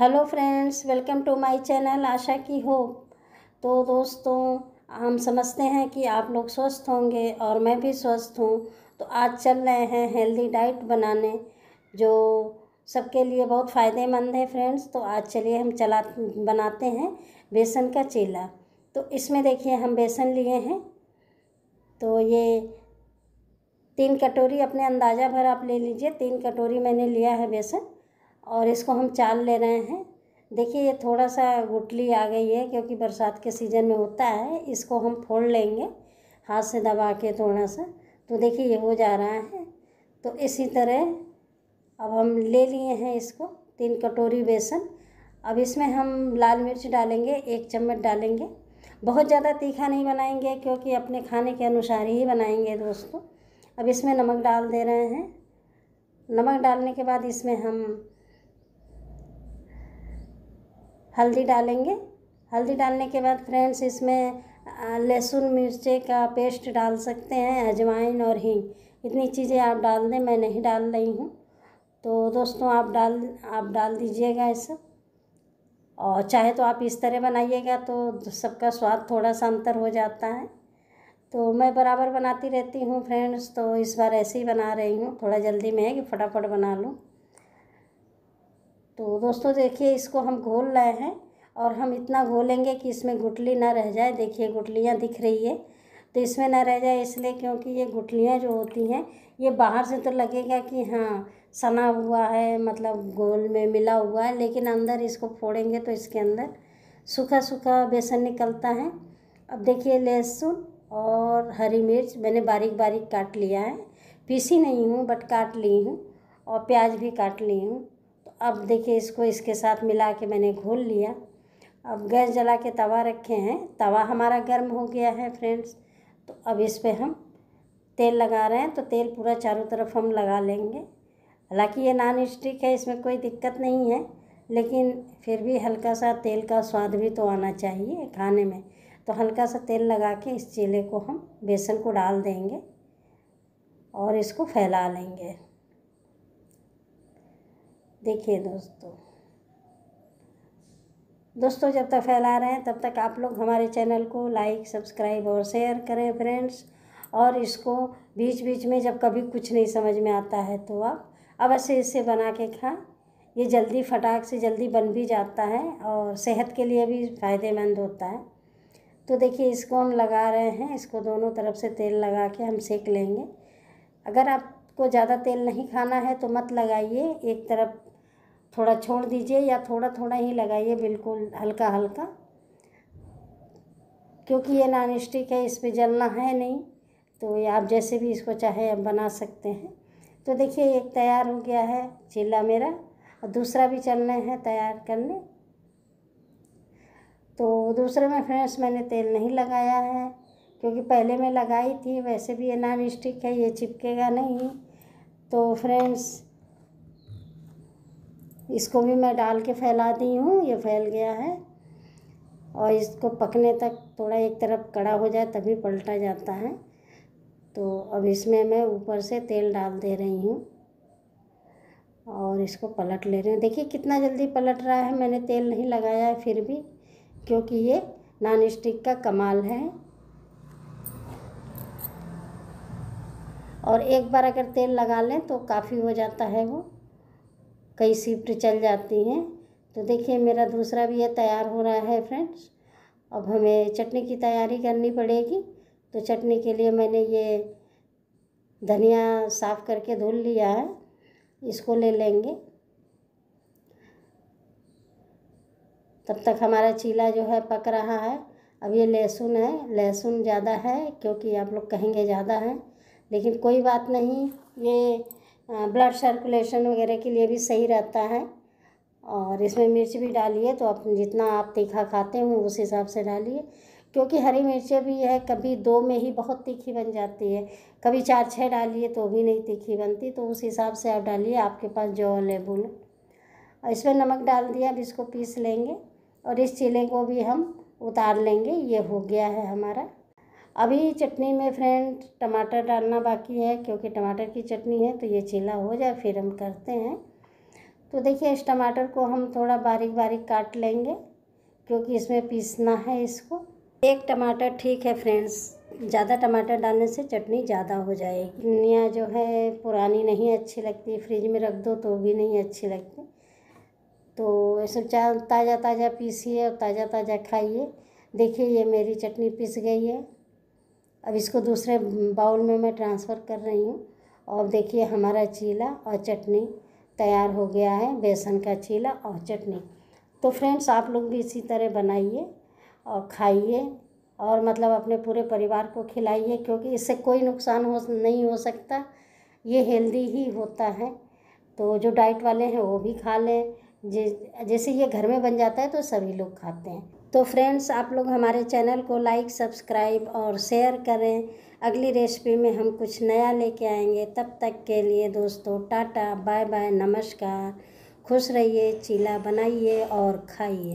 hello friends welcome to my channel आशा की hope तो दोस्तों हम समझते हैं कि आप लोग स्वस्थ होंगे और मैं भी स्वस्थ हूँ तो आज चल रहे हैं हेल्दी डाइट बनाने जो सबके लिए बहुत फ़ायदेमंद है फ्रेंड्स तो आज चलिए हम चला बनाते हैं बेसन का चीला तो इसमें देखिए हम बेसन लिए हैं तो ये तीन कटोरी अपने अंदाज़ा भर आप ले लीजिए तीन कटोरी मैंने लिया है बेसन और इसको हम चाल ले रहे हैं देखिए ये थोड़ा सा गुटली आ गई है क्योंकि बरसात के सीज़न में होता है इसको हम फोड़ लेंगे हाथ से दबा के थोड़ा सा तो देखिए ये हो जा रहा है तो इसी तरह अब हम ले लिए हैं इसको तीन कटोरी बेसन अब इसमें हम लाल मिर्च डालेंगे एक चम्मच डालेंगे बहुत ज़्यादा तीखा नहीं बनाएंगे क्योंकि अपने खाने के अनुसार ही बनाएंगे दोस्तों अब इसमें नमक डाल दे रहे हैं नमक डालने के बाद इसमें हम हल्दी डालेंगे हल्दी डालने के बाद फ्रेंड्स इसमें लहसुन मिर्चे का पेस्ट डाल सकते हैं अजवाइन और हींग इतनी चीज़ें आप डाल दें मैं नहीं डाल रही हूँ तो दोस्तों आप डाल आप डाल दीजिएगा ये और चाहे तो आप इस तरह बनाइएगा तो सबका स्वाद थोड़ा सा अंतर हो जाता है तो मैं बराबर बनाती रहती हूँ फ्रेंड्स तो इस बार ऐसे ही बना रही हूँ थोड़ा जल्दी में है कि फटाफट बना लूँ तो दोस्तों देखिए इसको हम घोल रहे हैं और हम इतना घोलेंगे कि इसमें गुटली ना रह जाए देखिए गुटलियाँ दिख रही है तो इसमें ना रह जाए इसलिए क्योंकि ये गुटलियाँ जो होती हैं ये बाहर से तो लगेगा कि हाँ सना हुआ है मतलब गोल में मिला हुआ है लेकिन अंदर इसको फोड़ेंगे तो इसके अंदर सूखा सूखा बेसन निकलता है अब देखिए लहसुन और हरी मिर्च मैंने बारीक बारीक काट लिया है पीसी नहीं हूँ बट काट ली हूँ और प्याज भी काट ली हूँ अब देखिए इसको इसके साथ मिला के मैंने घोल लिया अब गैस जला के तवा रखे हैं तवा हमारा गर्म हो गया है फ्रेंड्स तो अब इस पर हम तेल लगा रहे हैं तो तेल पूरा चारों तरफ हम लगा लेंगे हालांकि ये नॉन स्टिक है इसमें कोई दिक्कत नहीं है लेकिन फिर भी हल्का सा तेल का स्वाद भी तो आना चाहिए खाने में तो हल्का सा तेल लगा के इस चीले को हम बेसन को डाल देंगे और इसको फैला लेंगे देखिए दोस्तों दोस्तों जब तक फैला रहे हैं तब तक आप लोग हमारे चैनल को लाइक सब्सक्राइब और शेयर करें फ्रेंड्स और इसको बीच बीच में जब कभी कुछ नहीं समझ में आता है तो आप अवश्य इससे बना के खाएं ये जल्दी फटाक से जल्दी बन भी जाता है और सेहत के लिए भी फ़ायदेमंद होता है तो देखिए इसको हम लगा रहे हैं इसको दोनों तरफ से तेल लगा के हम सेक लेंगे अगर आपको ज़्यादा तेल नहीं खाना है तो मत लगाइए एक तरफ थोड़ा छोड़ दीजिए या थोड़ा थोड़ा ही लगाइए बिल्कुल हल्का हल्का क्योंकि ये नॉन स्टिक है इस पर जलना है नहीं तो ये आप जैसे भी इसको चाहे आप बना सकते हैं तो देखिए एक तैयार हो गया है चिल्ला मेरा और दूसरा भी चलना है तैयार करने तो दूसरे में फ्रेंड्स मैंने तेल नहीं लगाया है क्योंकि पहले मैं लगाई थी वैसे भी ये नॉन स्टिक है ये चिपकेगा नहीं तो फ्रेंड्स इसको भी मैं डाल के फैला दी हूँ ये फैल गया है और इसको पकने तक थोड़ा एक तरफ कड़ा हो जाए तभी पलटा जाता है तो अब इसमें मैं ऊपर से तेल डाल दे रही हूँ और इसको पलट ले रही हूँ देखिए कितना जल्दी पलट रहा है मैंने तेल नहीं लगाया है फिर भी क्योंकि ये नॉन स्टिक का कमाल है और एक बार अगर तेल लगा लें तो काफ़ी हो जाता है वो कई शिफ्ट चल जाती हैं तो देखिए मेरा दूसरा भी है तैयार हो रहा है फ्रेंड्स अब हमें चटनी की तैयारी करनी पड़ेगी तो चटनी के लिए मैंने ये धनिया साफ़ करके धुल लिया है इसको ले लेंगे तब तक हमारा चीला जो है पक रहा है अब ये लहसुन है लहसुन ज़्यादा है क्योंकि आप लोग कहेंगे ज़्यादा है लेकिन कोई बात नहीं ये ब्लड हाँ, सर्कुलेशन वगैरह के लिए भी सही रहता है और इसमें मिर्च भी डालिए तो आप जितना आप तीखा खाते हो उस हिसाब से डालिए क्योंकि हरी मिर्चें भी है कभी दो में ही बहुत तीखी बन जाती है कभी चार छः डालिए तो भी नहीं तीखी बनती तो उस हिसाब से आप डालिए आपके पास जो अवेलेबुल और इसमें नमक डाल दिया अब इसको पीस लेंगे और इस चीले को भी हम उतार लेंगे ये हो गया है हमारा अभी चटनी में फ्रेंड टमाटर डालना बाकी है क्योंकि टमाटर की चटनी है तो ये चीला हो जाए फिर हम करते हैं तो देखिए इस टमाटर को हम थोड़ा बारीक बारीक काट लेंगे क्योंकि इसमें पीसना है इसको एक टमाटर ठीक है फ्रेंड्स ज़्यादा टमाटर डालने से चटनी ज़्यादा हो जाएगी धनिया जो है पुरानी नहीं अच्छी लगती फ्रिज में रख दो तो भी नहीं अच्छी लगती तो ऐसे ताज़ा ताज़ा पीसिए और ताज़ा ताज़ा खाइए देखिए ये मेरी चटनी पिस गई है अब इसको दूसरे बाउल में मैं ट्रांसफ़र कर रही हूँ और देखिए हमारा चीला और चटनी तैयार हो गया है बेसन का चीला और चटनी तो फ्रेंड्स आप लोग भी इसी तरह बनाइए और खाइए और मतलब अपने पूरे परिवार को खिलाइए क्योंकि इससे कोई नुकसान हो नहीं हो सकता ये हेल्दी ही होता है तो जो डाइट वाले हैं वो भी खा लें जैसे ये घर में बन जाता है तो सभी लोग खाते हैं तो फ्रेंड्स आप लोग हमारे चैनल को लाइक सब्सक्राइब और शेयर करें अगली रेसिपी में हम कुछ नया लेके आएंगे तब तक के लिए दोस्तों टाटा बाय बाय नमस्कार खुश रहिए चीला बनाइए और खाइए